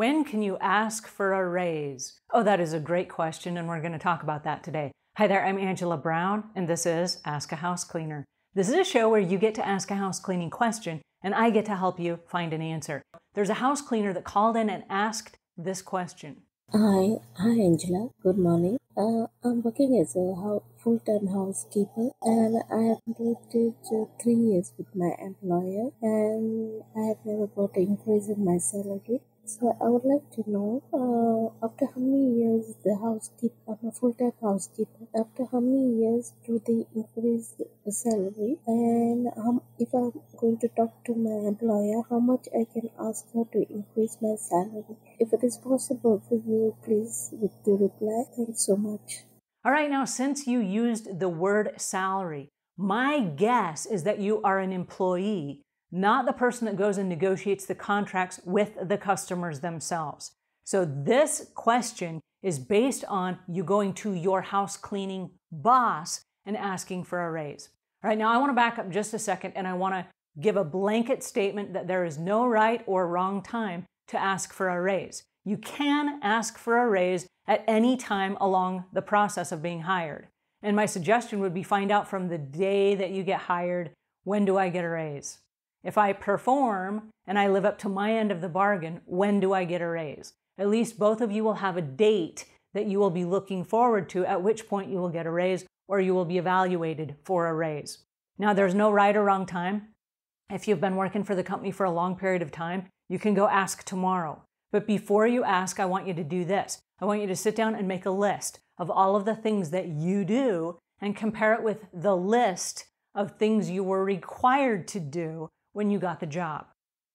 When can you ask for a raise? Oh, that is a great question, and we're going to talk about that today. Hi there, I'm Angela Brown, and this is Ask a House Cleaner. This is a show where you get to ask a house cleaning question, and I get to help you find an answer. There's a house cleaner that called in and asked this question. Hi, hi Angela. Good morning. Uh, I'm working as a full-time housekeeper, and I have worked uh, three years with my employer, and I have never got an increase in my salary. So I would like to know uh, after how many years the housekeeper, I'm uh, a full time housekeeper, after how many years do they increase the salary? And um, if I'm going to talk to my employer, how much I can ask her to increase my salary? If it is possible for you, please with the reply. Thanks so much. All right, now since you used the word salary, my guess is that you are an employee not the person that goes and negotiates the contracts with the customers themselves. So this question is based on you going to your house cleaning boss and asking for a raise. All right, now I want to back up just a second and I want to give a blanket statement that there is no right or wrong time to ask for a raise. You can ask for a raise at any time along the process of being hired. And my suggestion would be find out from the day that you get hired, when do I get a raise? If I perform and I live up to my end of the bargain, when do I get a raise? At least both of you will have a date that you will be looking forward to, at which point you will get a raise or you will be evaluated for a raise. Now, there's no right or wrong time. If you've been working for the company for a long period of time, you can go ask tomorrow. But before you ask, I want you to do this. I want you to sit down and make a list of all of the things that you do and compare it with the list of things you were required to do when you got the job.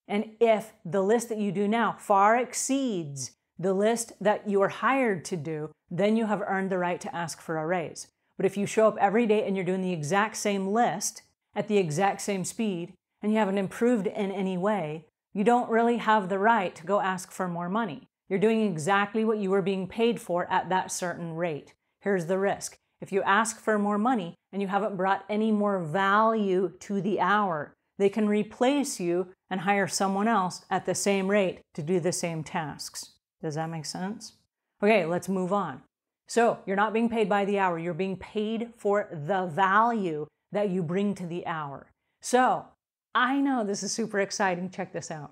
And if the list that you do now far exceeds the list that you were hired to do, then you have earned the right to ask for a raise. But if you show up every day and you're doing the exact same list at the exact same speed and you haven't improved in any way, you don't really have the right to go ask for more money. You're doing exactly what you were being paid for at that certain rate. Here's the risk. If you ask for more money and you haven't brought any more value to the hour, they can replace you and hire someone else at the same rate to do the same tasks. Does that make sense? Okay, let's move on. So, you're not being paid by the hour, you're being paid for the value that you bring to the hour. So, I know this is super exciting. Check this out.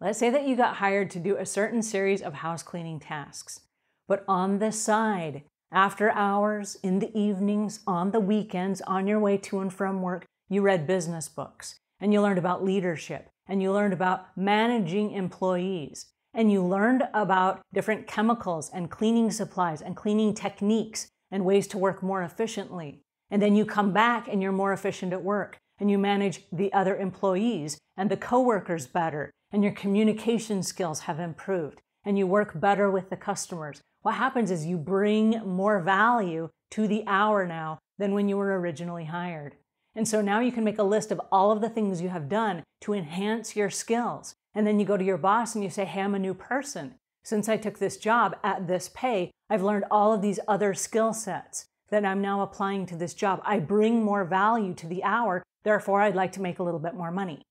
Let's say that you got hired to do a certain series of house cleaning tasks, but on the side, after hours, in the evenings, on the weekends, on your way to and from work, you read business books and you learned about leadership and you learned about managing employees and you learned about different chemicals and cleaning supplies and cleaning techniques and ways to work more efficiently. And then you come back and you're more efficient at work and you manage the other employees and the coworkers better and your communication skills have improved and you work better with the customers. What happens is you bring more value to the hour now than when you were originally hired. And so now you can make a list of all of the things you have done to enhance your skills. And then you go to your boss and you say, Hey, I'm a new person. Since I took this job at this pay, I've learned all of these other skill sets that I'm now applying to this job. I bring more value to the hour. Therefore, I'd like to make a little bit more money.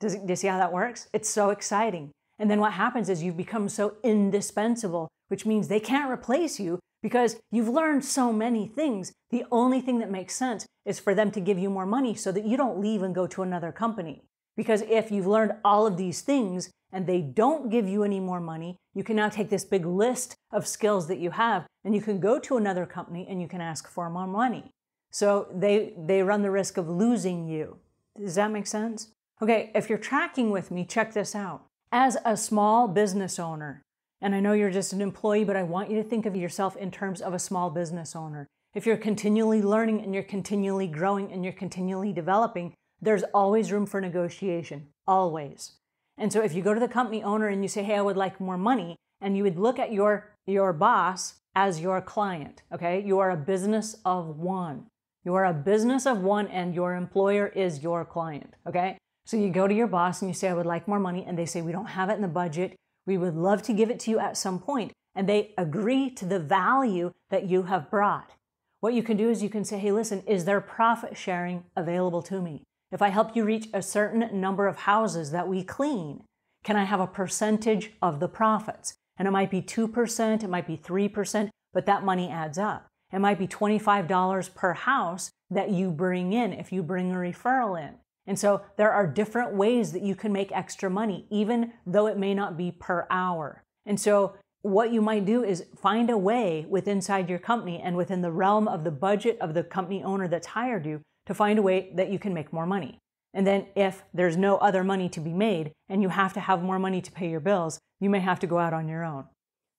Does, do you see how that works? It's so exciting. And then what happens is you become so indispensable, which means they can't replace you because you've learned so many things. The only thing that makes sense is for them to give you more money so that you don't leave and go to another company. Because if you've learned all of these things and they don't give you any more money, you can now take this big list of skills that you have and you can go to another company and you can ask for more money. So they, they run the risk of losing you. Does that make sense? Okay, if you're tracking with me, check this out. As a small business owner, and I know you're just an employee, but I want you to think of yourself in terms of a small business owner. If you're continually learning and you're continually growing and you're continually developing, there's always room for negotiation, always. And so if you go to the company owner and you say, "Hey, I would like more money," and you would look at your your boss as your client, okay? You are a business of one. You are a business of one and your employer is your client, okay? So you go to your boss and you say, I would like more money. And they say, We don't have it in the budget. We would love to give it to you at some point, and they agree to the value that you have brought. What you can do is you can say, hey, listen, is there profit sharing available to me? If I help you reach a certain number of houses that we clean, can I have a percentage of the profits? And it might be 2%, it might be 3%, but that money adds up. It might be $25 per house that you bring in if you bring a referral in. And so there are different ways that you can make extra money, even though it may not be per hour. And so what you might do is find a way within inside your company and within the realm of the budget of the company owner that's hired you to find a way that you can make more money. And then if there's no other money to be made and you have to have more money to pay your bills, you may have to go out on your own.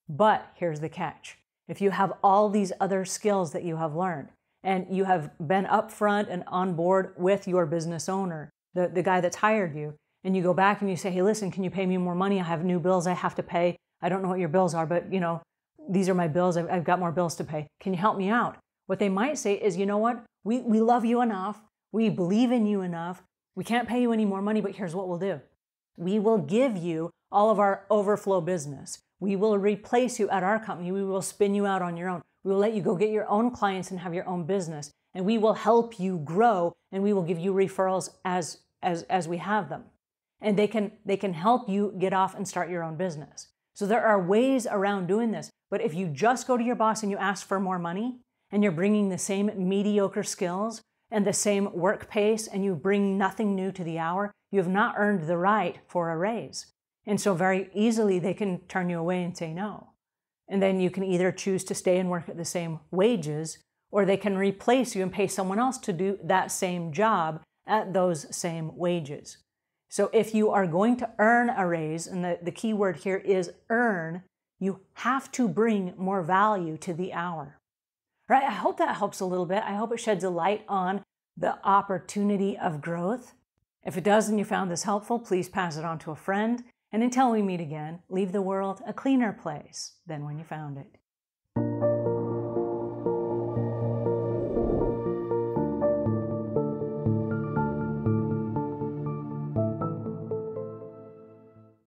But here's the catch. If you have all these other skills that you have learned, and you have been upfront and on board with your business owner, the, the guy that's hired you, and you go back and you say, hey, listen, can you pay me more money? I have new bills I have to pay. I don't know what your bills are, but you know, these are my bills. I've, I've got more bills to pay. Can you help me out? What they might say is, you know what? We, we love you enough. We believe in you enough. We can't pay you any more money, but here's what we'll do. We will give you all of our overflow business. We will replace you at our company. We will spin you out on your own. We will let you go get your own clients and have your own business. And we will help you grow and we will give you referrals as, as, as we have them. And they can, they can help you get off and start your own business. So there are ways around doing this. But if you just go to your boss and you ask for more money and you're bringing the same mediocre skills and the same work pace and you bring nothing new to the hour, you have not earned the right for a raise. And so very easily they can turn you away and say no. And then you can either choose to stay and work at the same wages, or they can replace you and pay someone else to do that same job at those same wages. So if you are going to earn a raise, and the, the key word here is earn, you have to bring more value to the hour. All right, I hope that helps a little bit. I hope it sheds a light on the opportunity of growth. If it does and you found this helpful, please pass it on to a friend. And until we meet again, leave the world a cleaner place than when you found it.